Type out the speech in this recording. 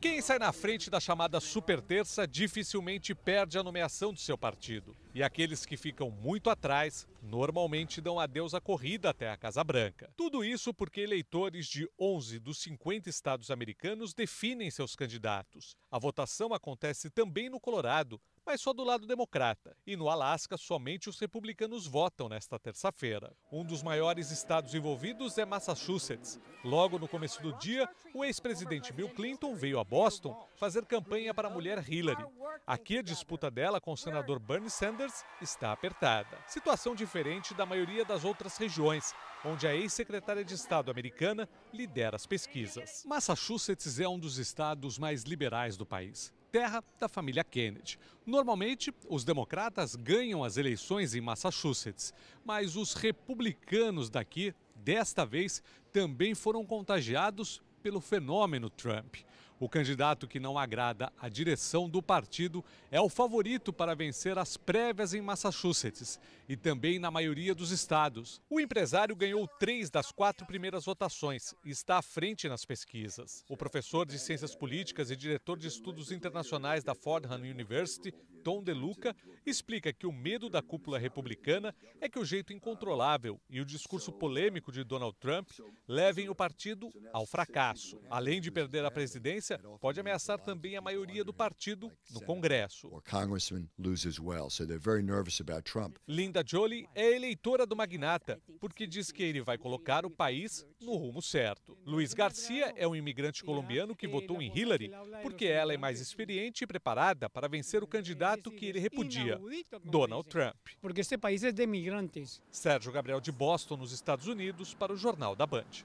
Quem sai na frente da chamada super terça dificilmente perde a nomeação do seu partido. E aqueles que ficam muito atrás normalmente dão adeus à corrida até a Casa Branca. Tudo isso porque eleitores de 11 dos 50 estados americanos definem seus candidatos. A votação acontece também no Colorado, mas só do lado democrata. E no Alasca, somente os republicanos votam nesta terça-feira. Um dos maiores estados envolvidos é Massachusetts. Logo no começo do dia, o ex-presidente Bill Clinton veio a Boston fazer campanha para a mulher Hillary. Aqui a disputa dela com o senador Bernie Sanders está apertada. Situação diferente da maioria das outras regiões, onde a ex-secretária de Estado americana lidera as pesquisas. Massachusetts é um dos estados mais liberais do país terra da família Kennedy. Normalmente, os democratas ganham as eleições em Massachusetts, mas os republicanos daqui, desta vez, também foram contagiados pelo fenômeno Trump. O candidato que não agrada à direção do partido é o favorito para vencer as prévias em Massachusetts e também na maioria dos estados. O empresário ganhou três das quatro primeiras votações e está à frente nas pesquisas. O professor de Ciências Políticas e diretor de Estudos Internacionais da Fordham University, Tom DeLuca, explica que o medo da cúpula republicana é que o jeito incontrolável e o discurso polêmico de Donald Trump levem o partido ao fracasso. Além de perder a presidência, pode ameaçar também a maioria do partido no Congresso. Linda Jolie é eleitora do magnata porque diz que ele vai colocar o país no rumo certo. Luiz Garcia é um imigrante colombiano que votou em Hillary porque ela é mais experiente e preparada para vencer o candidato que ele repudia, Donald Trump. Porque este país é de imigrantes. Sérgio Gabriel de Boston, nos Estados Unidos, para o Jornal da Band.